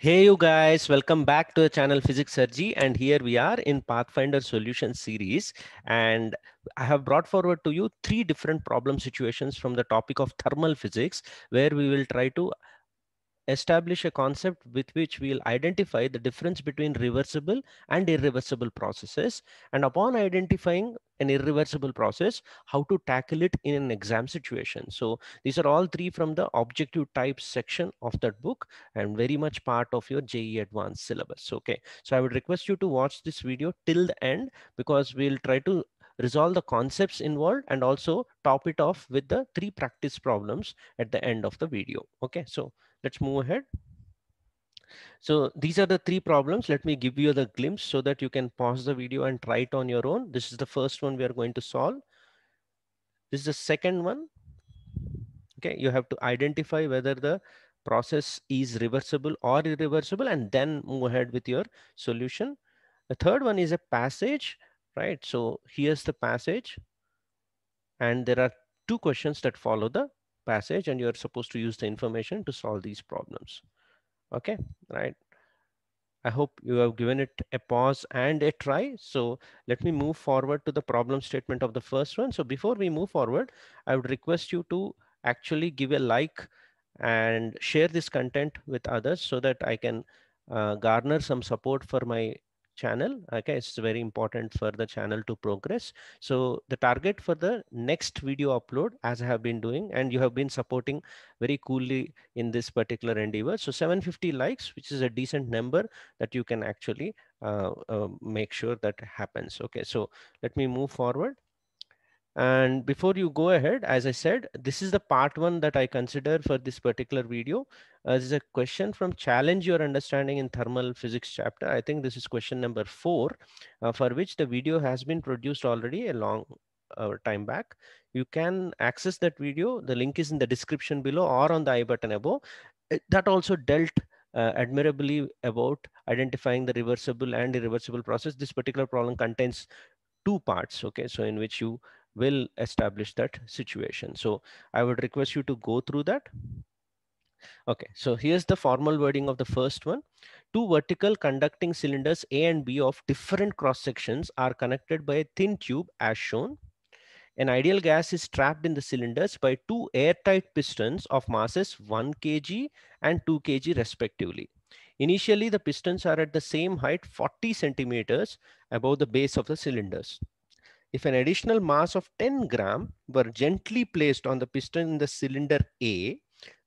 Hey you guys, welcome back to the channel Physics Surgery and here we are in Pathfinder solution series and I have brought forward to you three different problem situations from the topic of thermal physics where we will try to establish a concept with which we'll identify the difference between reversible and irreversible processes. And upon identifying an irreversible process, how to tackle it in an exam situation. So these are all three from the objective type section of that book and very much part of your JE advanced syllabus. Okay, so I would request you to watch this video till the end because we'll try to resolve the concepts involved and also top it off with the three practice problems at the end of the video. Okay, so let's move ahead. So these are the three problems. Let me give you the glimpse so that you can pause the video and try it on your own. This is the first one we are going to solve. This is the second one. Okay, you have to identify whether the process is reversible or irreversible and then move ahead with your solution. The third one is a passage right? So here's the passage. And there are two questions that follow the passage and you're supposed to use the information to solve these problems. Okay, right. I hope you have given it a pause and a try. So let me move forward to the problem statement of the first one. So before we move forward, I would request you to actually give a like and share this content with others so that I can uh, garner some support for my channel. Okay, it's very important for the channel to progress. So the target for the next video upload, as I have been doing, and you have been supporting very coolly in this particular endeavor. So 750 likes, which is a decent number that you can actually uh, uh, make sure that happens. Okay, so let me move forward. And before you go ahead, as I said, this is the part one that I consider for this particular video. Uh, this is a question from challenge your understanding in thermal physics chapter. I think this is question number four, uh, for which the video has been produced already a long uh, time back. You can access that video. The link is in the description below or on the I button above. Uh, that also dealt uh, admirably about identifying the reversible and irreversible process. This particular problem contains two parts, okay? So in which you will establish that situation. So I would request you to go through that. Okay, so here's the formal wording of the first one. Two vertical conducting cylinders A and B of different cross sections are connected by a thin tube as shown. An ideal gas is trapped in the cylinders by two airtight pistons of masses 1 kg and 2 kg respectively. Initially, the pistons are at the same height, 40 centimeters above the base of the cylinders if an additional mass of 10 gram were gently placed on the piston in the cylinder A,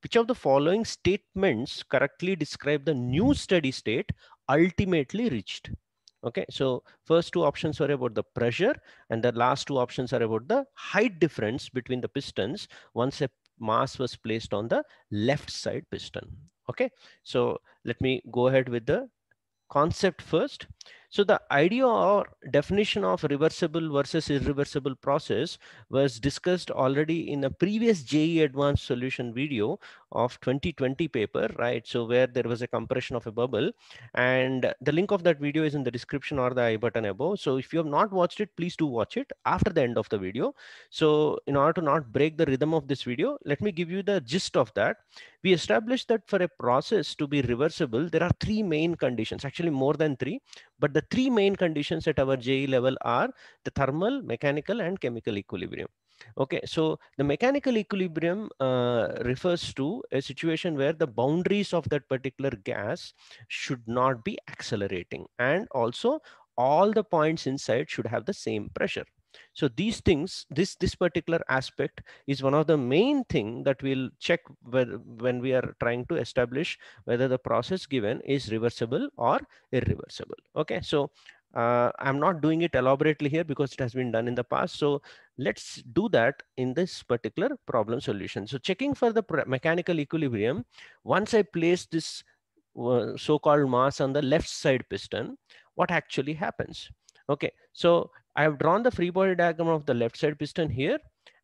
which of the following statements correctly describe the new steady state ultimately reached? Okay, so first two options are about the pressure and the last two options are about the height difference between the pistons once a mass was placed on the left side piston. Okay, so let me go ahead with the concept first. So the idea or definition of reversible versus irreversible process was discussed already in a previous JE advanced solution video of 2020 paper, right? So where there was a compression of a bubble and the link of that video is in the description or the I button above. So if you have not watched it, please do watch it after the end of the video. So in order to not break the rhythm of this video, let me give you the gist of that. We established that for a process to be reversible, there are three main conditions, actually more than three, but the the three main conditions at our JE level are the thermal, mechanical, and chemical equilibrium. Okay, so the mechanical equilibrium uh, refers to a situation where the boundaries of that particular gas should not be accelerating and also all the points inside should have the same pressure. So these things, this, this particular aspect is one of the main thing that we'll check whether, when we are trying to establish whether the process given is reversible or irreversible. Okay, so uh, I'm not doing it elaborately here because it has been done in the past. So let's do that in this particular problem solution. So checking for the mechanical equilibrium, once I place this uh, so-called mass on the left side piston, what actually happens? Okay, so I have drawn the free body diagram of the left side piston here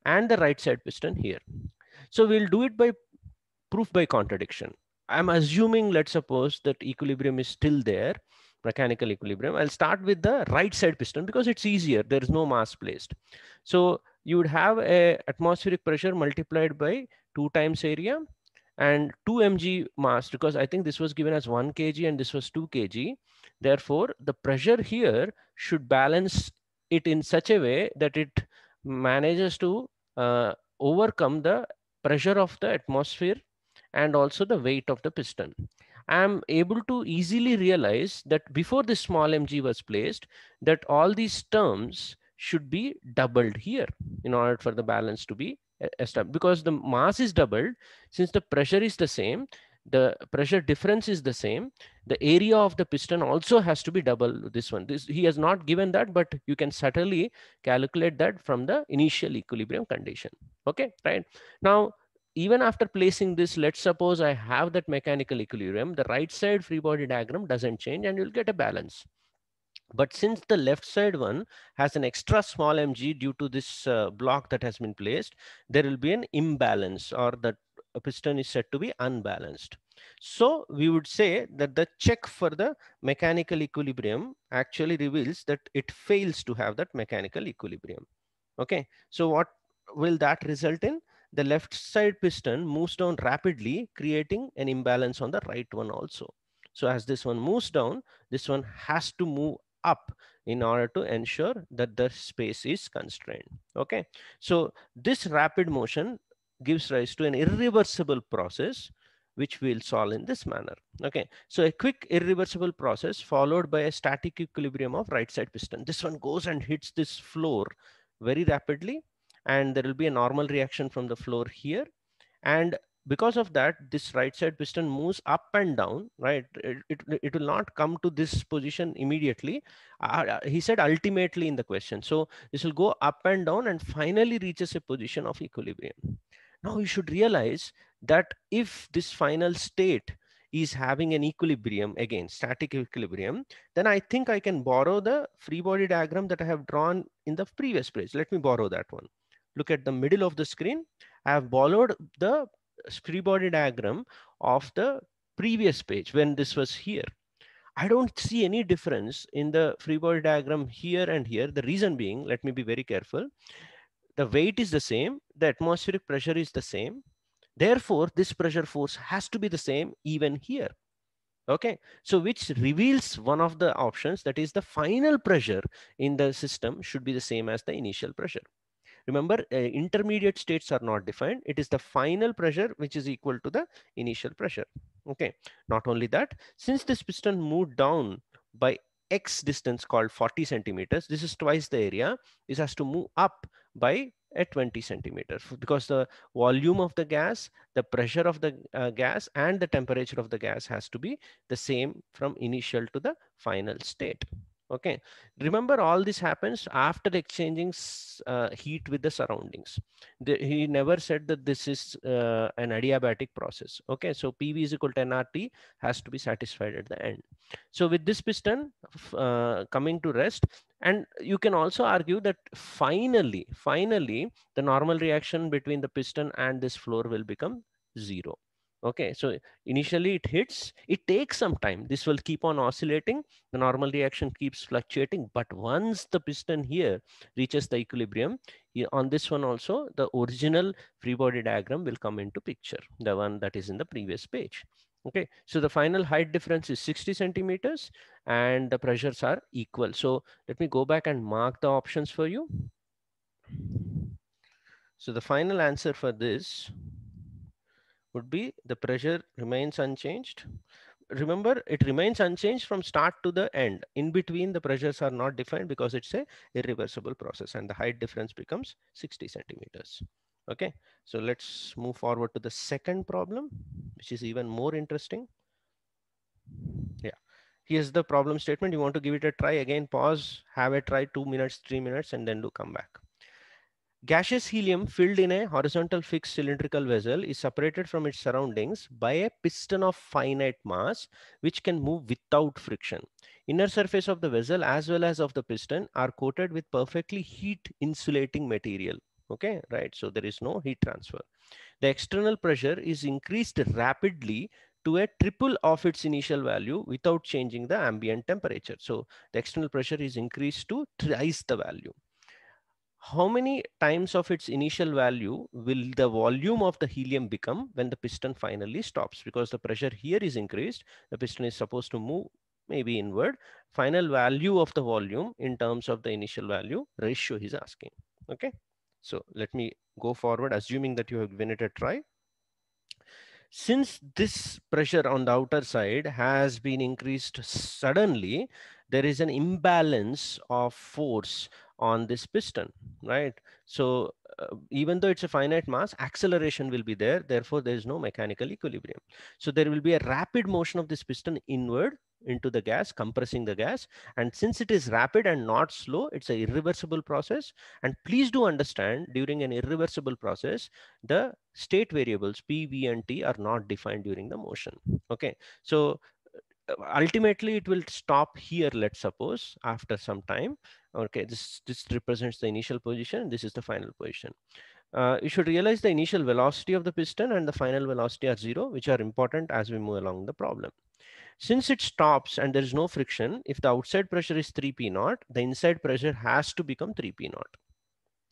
and the right side piston here. So we'll do it by proof by contradiction. I'm assuming, let's suppose that equilibrium is still there, mechanical equilibrium. I'll start with the right side piston because it's easier. There is no mass placed. So you would have a atmospheric pressure multiplied by two times area and 2 mg mass because I think this was given as 1 kg and this was 2 kg. Therefore, the pressure here should balance it in such a way that it manages to uh, overcome the pressure of the atmosphere and also the weight of the piston. I am able to easily realize that before this small mg was placed, that all these terms should be doubled here in order for the balance to be uh, established. Because the mass is doubled, since the pressure is the same, the pressure difference is the same the area of the piston also has to be double this one this he has not given that but you can subtly calculate that from the initial equilibrium condition okay right now even after placing this let's suppose i have that mechanical equilibrium the right side free body diagram doesn't change and you'll get a balance but since the left side one has an extra small mg due to this uh, block that has been placed, there will be an imbalance or the piston is said to be unbalanced. So we would say that the check for the mechanical equilibrium actually reveals that it fails to have that mechanical equilibrium. Okay, so what will that result in? The left side piston moves down rapidly, creating an imbalance on the right one also. So as this one moves down, this one has to move up in order to ensure that the space is constrained. Okay, so this rapid motion gives rise to an irreversible process which we'll solve in this manner. Okay, so a quick irreversible process followed by a static equilibrium of right side piston. This one goes and hits this floor very rapidly and there will be a normal reaction from the floor here. And because of that, this right side piston moves up and down, right? It, it, it will not come to this position immediately. Uh, uh he said ultimately in the question. So this will go up and down and finally reaches a position of equilibrium. Now you should realize that if this final state is having an equilibrium again static equilibrium then i think i can borrow the free body diagram that i have drawn in the previous page let me borrow that one look at the middle of the screen i have borrowed the free body diagram of the previous page when this was here i don't see any difference in the free body diagram here and here the reason being let me be very careful the weight is the same, the atmospheric pressure is the same. Therefore, this pressure force has to be the same even here. Okay, so which reveals one of the options that is the final pressure in the system should be the same as the initial pressure. Remember, uh, intermediate states are not defined. It is the final pressure which is equal to the initial pressure. Okay, not only that, since this piston moved down by x distance called 40 centimeters, this is twice the area, this has to move up by a 20 centimeter because the volume of the gas, the pressure of the uh, gas and the temperature of the gas has to be the same from initial to the final state okay remember all this happens after exchanging uh, heat with the surroundings the, he never said that this is uh, an adiabatic process okay so pv is equal to nrt has to be satisfied at the end so with this piston uh, coming to rest and you can also argue that finally finally the normal reaction between the piston and this floor will become zero okay so initially it hits it takes some time this will keep on oscillating the normal reaction keeps fluctuating but once the piston here reaches the equilibrium on this one also the original free body diagram will come into picture the one that is in the previous page okay so the final height difference is 60 centimeters and the pressures are equal so let me go back and mark the options for you so the final answer for this would be the pressure remains unchanged. Remember, it remains unchanged from start to the end. In between, the pressures are not defined because it's a irreversible process and the height difference becomes 60 centimeters. Okay, so let's move forward to the second problem, which is even more interesting. Yeah, here's the problem statement. You want to give it a try again, pause, have a try two minutes, three minutes, and then do come back. Gaseous helium filled in a horizontal fixed cylindrical vessel is separated from its surroundings by a piston of finite mass, which can move without friction. Inner surface of the vessel as well as of the piston are coated with perfectly heat insulating material. Okay, right. So there is no heat transfer. The external pressure is increased rapidly to a triple of its initial value without changing the ambient temperature. So the external pressure is increased to thrice the value how many times of its initial value will the volume of the helium become when the piston finally stops? Because the pressure here is increased, the piston is supposed to move maybe inward. Final value of the volume in terms of the initial value ratio he's asking, okay? So let me go forward, assuming that you have given it a try. Since this pressure on the outer side has been increased suddenly, there is an imbalance of force on this piston, right? So uh, even though it's a finite mass, acceleration will be there. Therefore, there is no mechanical equilibrium. So there will be a rapid motion of this piston inward into the gas, compressing the gas. And since it is rapid and not slow, it's a irreversible process. And please do understand during an irreversible process, the state variables P, V, and T are not defined during the motion. Okay. So ultimately it will stop here, let's suppose, after some time. Okay, this, this represents the initial position. This is the final position. Uh, you should realize the initial velocity of the piston and the final velocity are zero, which are important as we move along the problem. Since it stops and there is no friction, if the outside pressure is 3P naught, the inside pressure has to become 3P naught.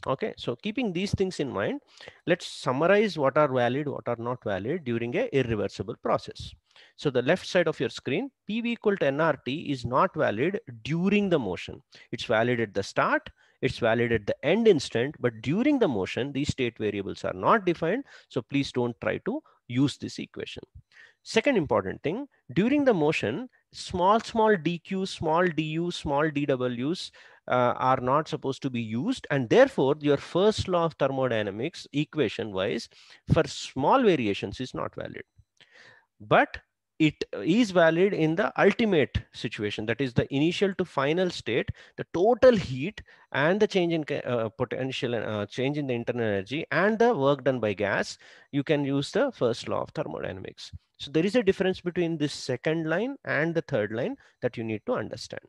Okay, so keeping these things in mind, let's summarize what are valid, what are not valid during a irreversible process. So the left side of your screen, PV equal to nRT is not valid during the motion. It's valid at the start, it's valid at the end instant, but during the motion, these state variables are not defined. So please don't try to use this equation. Second important thing, during the motion, small, small DQ, small DU, small DWs, uh, are not supposed to be used. And therefore, your first law of thermodynamics equation wise for small variations is not valid. But it is valid in the ultimate situation that is the initial to final state the total heat and the change in uh, potential uh, change in the internal energy and the work done by gas you can use the first law of thermodynamics so there is a difference between this second line and the third line that you need to understand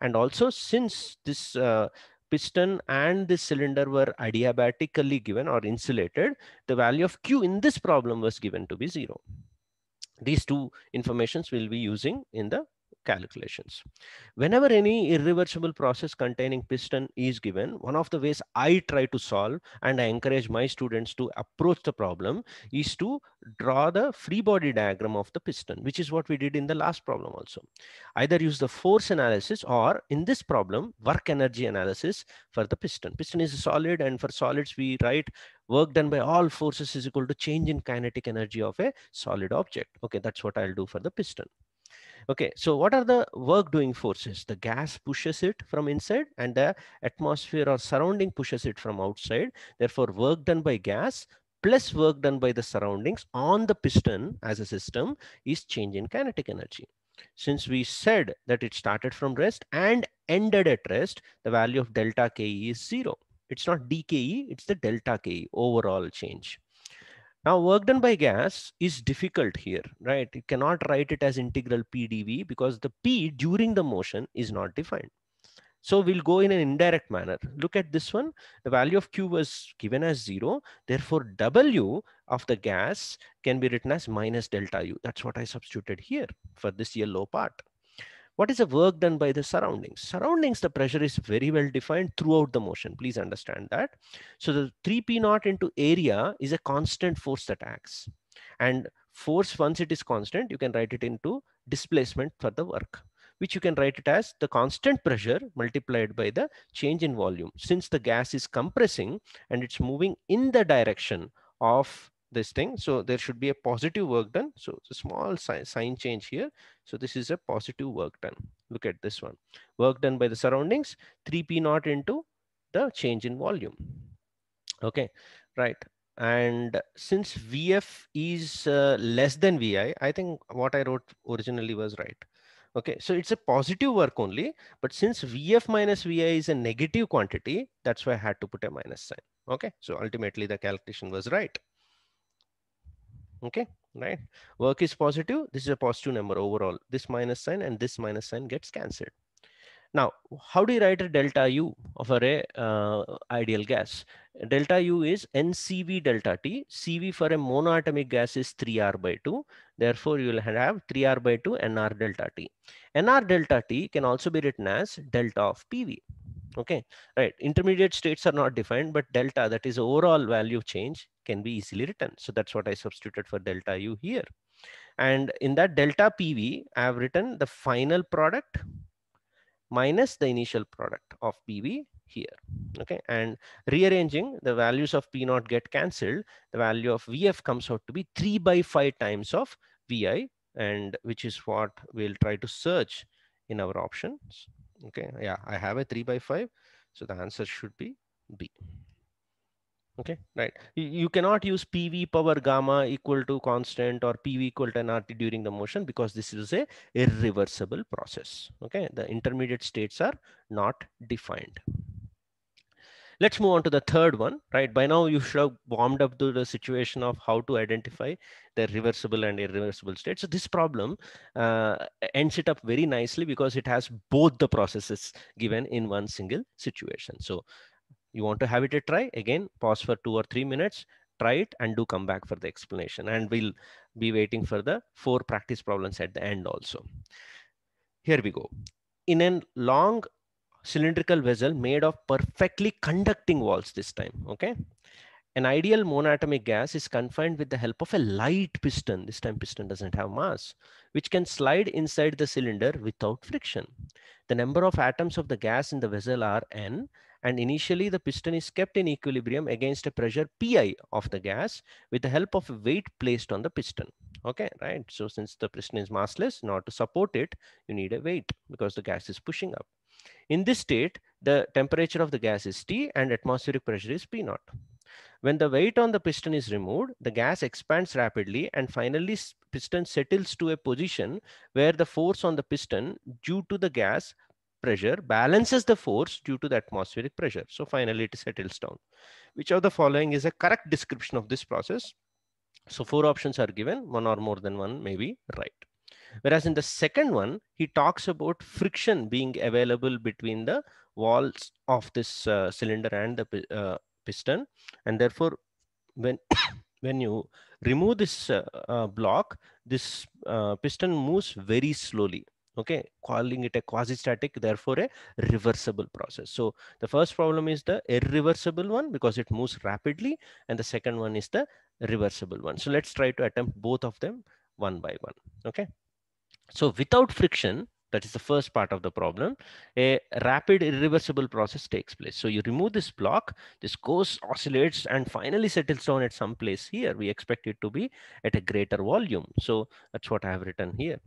and also since this uh, piston and this cylinder were adiabatically given or insulated, the value of Q in this problem was given to be zero. These two informations we'll be using in the calculations. Whenever any irreversible process containing piston is given, one of the ways I try to solve and I encourage my students to approach the problem is to draw the free body diagram of the piston, which is what we did in the last problem also. Either use the force analysis or in this problem, work energy analysis for the piston. Piston is solid and for solids, we write work done by all forces is equal to change in kinetic energy of a solid object. Okay, that's what I'll do for the piston. Okay, so what are the work doing forces? The gas pushes it from inside and the atmosphere or surrounding pushes it from outside. Therefore, work done by gas plus work done by the surroundings on the piston as a system is change in kinetic energy. Since we said that it started from rest and ended at rest, the value of delta Ke is zero. It's not dKe, it's the delta Ke overall change. Now work done by gas is difficult here, right? You cannot write it as integral PdV because the P during the motion is not defined. So we'll go in an indirect manner. Look at this one. The value of Q was given as zero. Therefore, W of the gas can be written as minus delta U. That's what I substituted here for this yellow part. What is the work done by the surroundings? Surroundings, the pressure is very well defined throughout the motion. Please understand that. So the 3P naught into area is a constant force that acts. And force, once it is constant, you can write it into displacement for the work which you can write it as the constant pressure multiplied by the change in volume. Since the gas is compressing and it's moving in the direction of this thing. So there should be a positive work done. So it's a small sign change here. So this is a positive work done. Look at this one. Work done by the surroundings, 3P naught into the change in volume. Okay, right. And since VF is uh, less than VI, I think what I wrote originally was right. Okay, so it's a positive work only, but since VF minus VI is a negative quantity, that's why I had to put a minus sign. Okay, so ultimately the calculation was right okay right work is positive this is a positive number overall this minus sign and this minus sign gets cancelled now how do you write a delta u of a ray, uh, ideal gas delta u is ncv delta t cv for a monoatomic gas is 3r by 2 therefore you will have 3r by 2 nr delta t nr delta t can also be written as delta of pv okay right intermediate states are not defined but delta that is overall value change can be easily written. So that's what I substituted for delta U here. And in that delta PV, I have written the final product minus the initial product of PV here. Okay, and rearranging the values of P naught get cancelled. The value of VF comes out to be three by five times of VI, and which is what we'll try to search in our options. Okay, yeah, I have a three by five, so the answer should be B okay right you cannot use pv power gamma equal to constant or pv equal to nrt during the motion because this is a irreversible process okay the intermediate states are not defined let's move on to the third one right by now you should have warmed up to the situation of how to identify the reversible and irreversible state so this problem uh, ends it up very nicely because it has both the processes given in one single situation so you want to have it a try? Again, pause for two or three minutes, try it and do come back for the explanation. And we'll be waiting for the four practice problems at the end also. Here we go. In a long cylindrical vessel made of perfectly conducting walls this time, okay? An ideal monatomic gas is confined with the help of a light piston. This time piston doesn't have mass, which can slide inside the cylinder without friction. The number of atoms of the gas in the vessel are n and initially the piston is kept in equilibrium against a pressure pi of the gas with the help of a weight placed on the piston okay right so since the piston is massless in order to support it you need a weight because the gas is pushing up in this state the temperature of the gas is t and atmospheric pressure is p naught when the weight on the piston is removed the gas expands rapidly and finally piston settles to a position where the force on the piston due to the gas pressure balances the force due to the atmospheric pressure. So finally it settles down. Which of the following is a correct description of this process? So four options are given, one or more than one may be right. Whereas in the second one, he talks about friction being available between the walls of this uh, cylinder and the uh, piston. And therefore, when, when you remove this uh, uh block, this uh, piston moves very slowly okay calling it a quasi static therefore a reversible process so the first problem is the irreversible one because it moves rapidly and the second one is the reversible one so let's try to attempt both of them one by one okay so without friction that is the first part of the problem a rapid irreversible process takes place so you remove this block this goes oscillates and finally settles down at some place here we expect it to be at a greater volume so that's what i have written here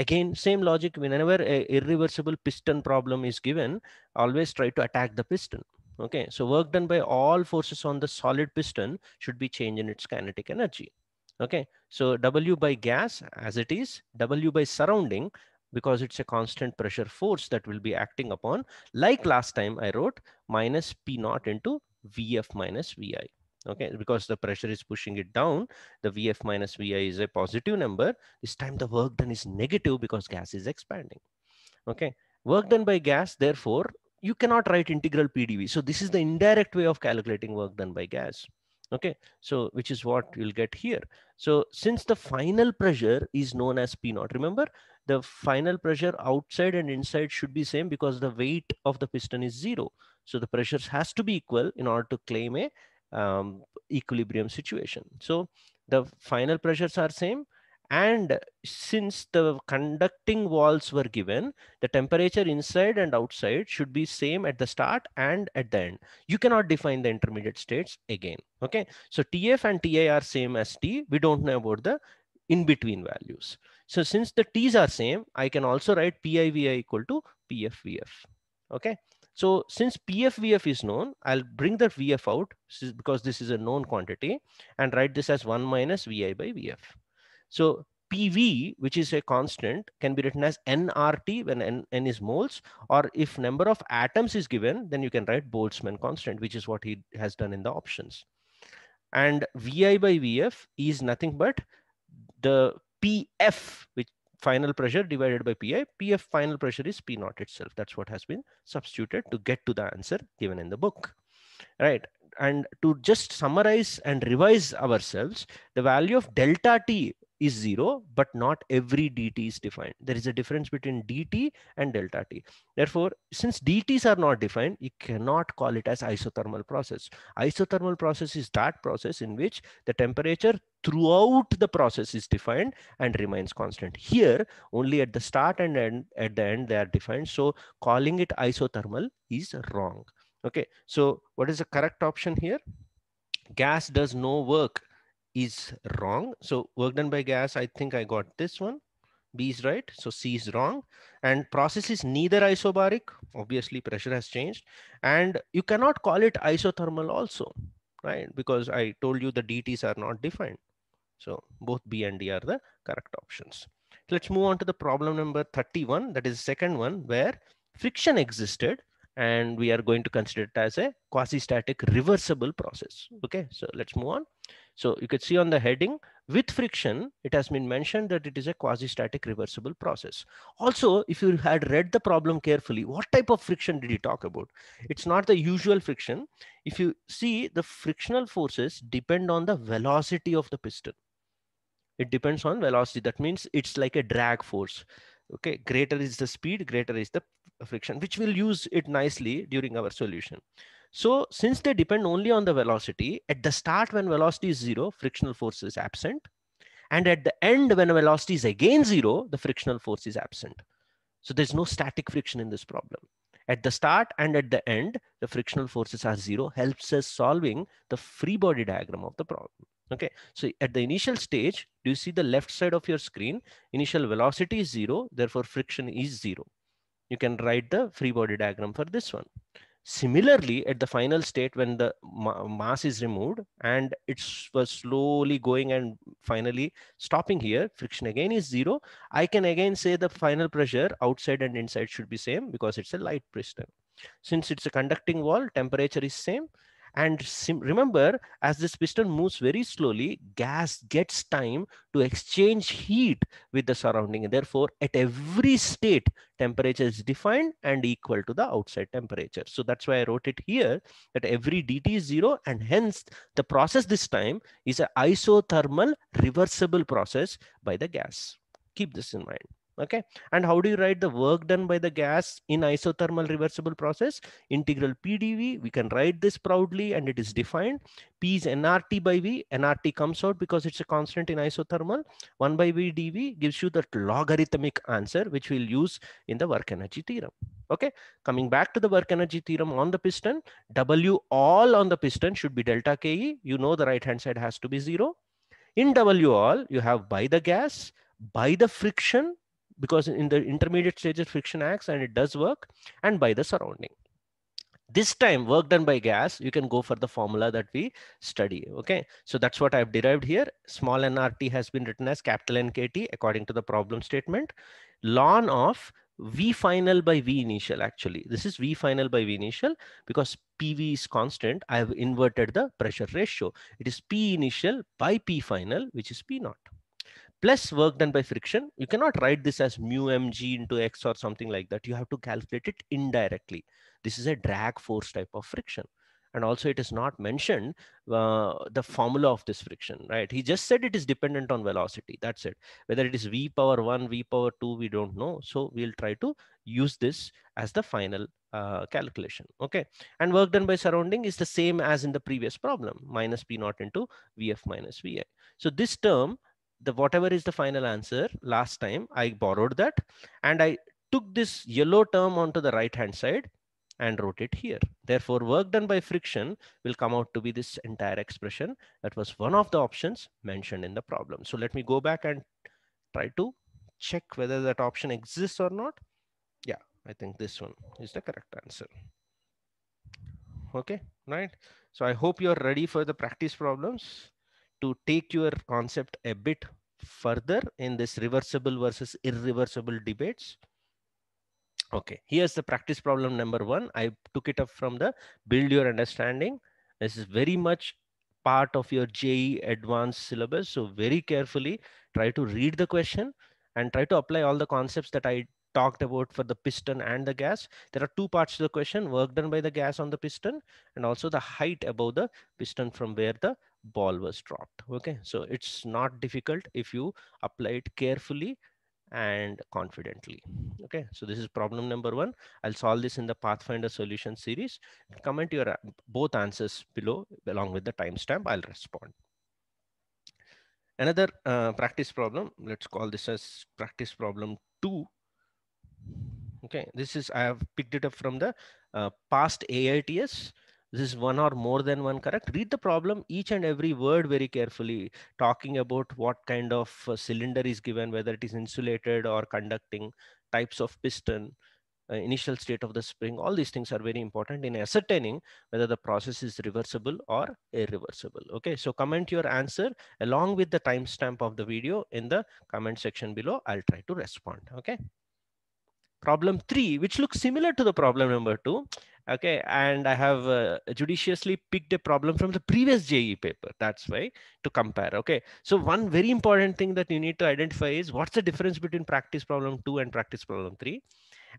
Again, same logic, whenever a irreversible piston problem is given, always try to attack the piston. Okay, so work done by all forces on the solid piston should be change in its kinetic energy. Okay, so W by gas as it is, W by surrounding because it's a constant pressure force that will be acting upon. Like last time I wrote minus P naught into VF minus VI okay because the pressure is pushing it down the vf minus vi is a positive number this time the work done is negative because gas is expanding okay work done by gas therefore you cannot write integral pdv so this is the indirect way of calculating work done by gas okay so which is what you'll get here so since the final pressure is known as p naught remember the final pressure outside and inside should be same because the weight of the piston is zero so the pressures has to be equal in order to claim a um, equilibrium situation. So the final pressures are same. And since the conducting walls were given, the temperature inside and outside should be same at the start and at the end. You cannot define the intermediate states again. Okay. So TF and TI are same as T. We don't know about the in-between values. So since the T's are same, I can also write PIVI equal to PFVF. Okay. So since PFVF is known, I'll bring that VF out because this is a known quantity and write this as 1 minus VI by VF. So PV, which is a constant, can be written as nRT when n, n is moles, or if number of atoms is given, then you can write Boltzmann constant, which is what he has done in the options. And VI by VF is nothing but the PF, which final pressure divided by PI. PF final pressure is P naught itself. That's what has been substituted to get to the answer given in the book. Right. And to just summarize and revise ourselves, the value of delta T is zero, but not every dt is defined. There is a difference between dt and delta t. Therefore, since dt's are not defined, you cannot call it as isothermal process. Isothermal process is that process in which the temperature throughout the process is defined and remains constant. Here, only at the start and end, at the end they are defined. So calling it isothermal is wrong. Okay, so what is the correct option here? Gas does no work is wrong. So work done by gas, I think I got this one. B is right, so C is wrong. And process is neither isobaric, obviously pressure has changed. And you cannot call it isothermal also, right? Because I told you the DTs are not defined. So both B and D are the correct options. Let's move on to the problem number 31. That is the second one where friction existed and we are going to consider it as a quasi-static reversible process. Okay, so let's move on. So you could see on the heading with friction, it has been mentioned that it is a quasi-static reversible process. Also, if you had read the problem carefully, what type of friction did he talk about? It's not the usual friction. If you see the frictional forces depend on the velocity of the piston. It depends on velocity. That means it's like a drag force okay greater is the speed greater is the friction, which will use it nicely during our solution. So since they depend only on the velocity, at the start when velocity is zero, frictional force is absent. And at the end when velocity is again zero, the frictional force is absent. So there's no static friction in this problem. At the start and at the end, the frictional forces are zero, helps us solving the free body diagram of the problem. Okay, so at the initial stage, do you see the left side of your screen? Initial velocity is zero, therefore friction is zero you can write the free body diagram for this one. Similarly, at the final state when the ma mass is removed and it's was slowly going and finally stopping here, friction again is zero. I can again say the final pressure outside and inside should be same because it's a light piston. Since it's a conducting wall, temperature is same and remember, as this piston moves very slowly, gas gets time to exchange heat with the surrounding. And therefore, at every state, temperature is defined and equal to the outside temperature. So that's why I wrote it here that every dT is zero. And hence, the process this time is an isothermal reversible process by the gas. Keep this in mind okay and how do you write the work done by the gas in isothermal reversible process integral pdv we can write this proudly and it is defined p is nrt by v nrt comes out because it's a constant in isothermal 1 by v dv gives you that logarithmic answer which we'll use in the work energy theorem okay coming back to the work energy theorem on the piston w all on the piston should be delta ke you know the right hand side has to be zero in w all you have by the gas by the friction because in the intermediate stages friction acts and it does work and by the surrounding this time work done by gas you can go for the formula that we study okay so that's what i've derived here small nrt has been written as capital nkt according to the problem statement ln of v final by v initial actually this is v final by v initial because pv is constant i have inverted the pressure ratio it is p initial by p final which is p naught plus work done by friction. You cannot write this as mu mg into x or something like that. You have to calculate it indirectly. This is a drag force type of friction. And also it is not mentioned uh, the formula of this friction, right? He just said it is dependent on velocity. That's it. Whether it is v power 1, v power 2, we don't know. So we'll try to use this as the final uh, calculation. Okay. And work done by surrounding is the same as in the previous problem, minus P naught into VF minus VI. So this term the whatever is the final answer last time i borrowed that and i took this yellow term onto the right hand side and wrote it here therefore work done by friction will come out to be this entire expression that was one of the options mentioned in the problem so let me go back and try to check whether that option exists or not yeah i think this one is the correct answer okay right so i hope you're ready for the practice problems to take your concept a bit further in this reversible versus irreversible debates. Okay, here's the practice problem number one. I took it up from the build your understanding. This is very much part of your JE advanced syllabus. So very carefully try to read the question and try to apply all the concepts that I talked about for the piston and the gas. There are two parts to the question, work done by the gas on the piston and also the height above the piston from where the ball was dropped okay so it's not difficult if you apply it carefully and confidently okay so this is problem number one i'll solve this in the pathfinder solution series comment your both answers below along with the timestamp i'll respond another uh, practice problem let's call this as practice problem two okay this is i have picked it up from the uh, past aits this is one or more than one correct read the problem each and every word very carefully talking about what kind of uh, cylinder is given whether it is insulated or conducting types of piston uh, initial state of the spring all these things are very important in ascertaining whether the process is reversible or irreversible okay so comment your answer along with the timestamp of the video in the comment section below i'll try to respond okay problem three, which looks similar to the problem number two. Okay, and I have uh, judiciously picked a problem from the previous JE paper. That's why to compare. Okay, so one very important thing that you need to identify is what's the difference between practice problem two and practice problem three.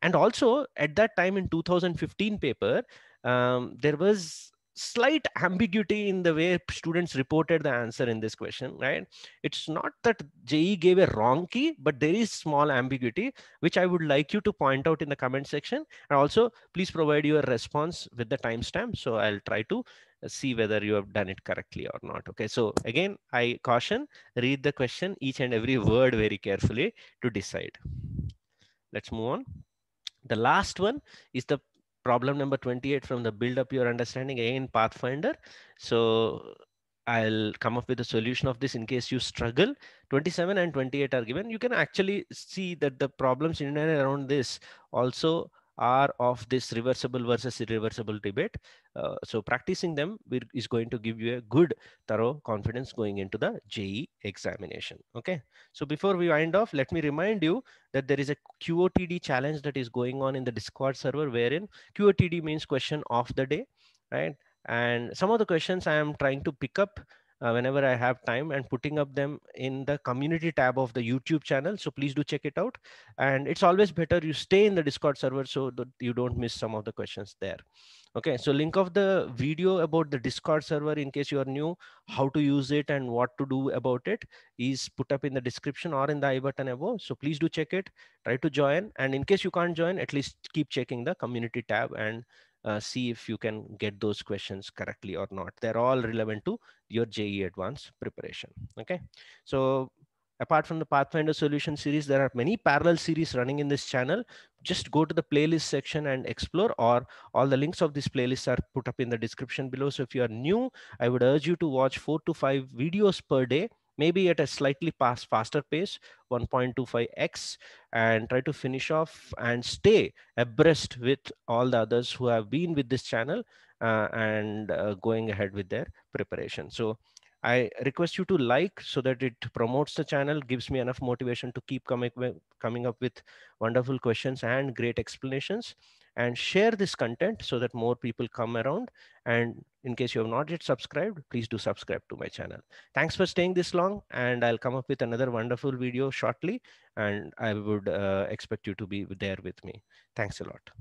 And also at that time in 2015 paper, um, there was slight ambiguity in the way students reported the answer in this question, right? It's not that JE gave a wrong key, but there is small ambiguity, which I would like you to point out in the comment section. And also please provide your response with the timestamp. So I'll try to uh, see whether you have done it correctly or not. Okay, so again, I caution, read the question, each and every word very carefully to decide. Let's move on. The last one is the problem number 28 from the build up your understanding in Pathfinder. So I'll come up with a solution of this in case you struggle. 27 and 28 are given. You can actually see that the problems in and around this also are of this reversible versus irreversible debate. Uh, so practicing them is going to give you a good thorough confidence going into the JE examination. Okay. So before we wind off, let me remind you that there is a QOTD challenge that is going on in the Discord server wherein QOTD means question of the day, right? And some of the questions I am trying to pick up uh, whenever I have time and putting up them in the community tab of the YouTube channel. So please do check it out. And it's always better you stay in the Discord server so that you don't miss some of the questions there. Okay, so link of the video about the Discord server in case you are new, how to use it and what to do about it is put up in the description or in the I button above. So please do check it, try to join. And in case you can't join, at least keep checking the community tab and uh, see if you can get those questions correctly or not. They're all relevant to your JE advanced preparation. Okay. So apart from the Pathfinder solution series, there are many parallel series running in this channel. Just go to the playlist section and explore or all the links of these playlists are put up in the description below. So if you are new, I would urge you to watch four to five videos per day maybe at a slightly faster pace, 1.25x, and try to finish off and stay abreast with all the others who have been with this channel uh, and uh, going ahead with their preparation. So I request you to like so that it promotes the channel, gives me enough motivation to keep coming, coming up with wonderful questions and great explanations and share this content so that more people come around. And in case you have not yet subscribed, please do subscribe to my channel. Thanks for staying this long and I'll come up with another wonderful video shortly and I would uh, expect you to be there with me. Thanks a lot.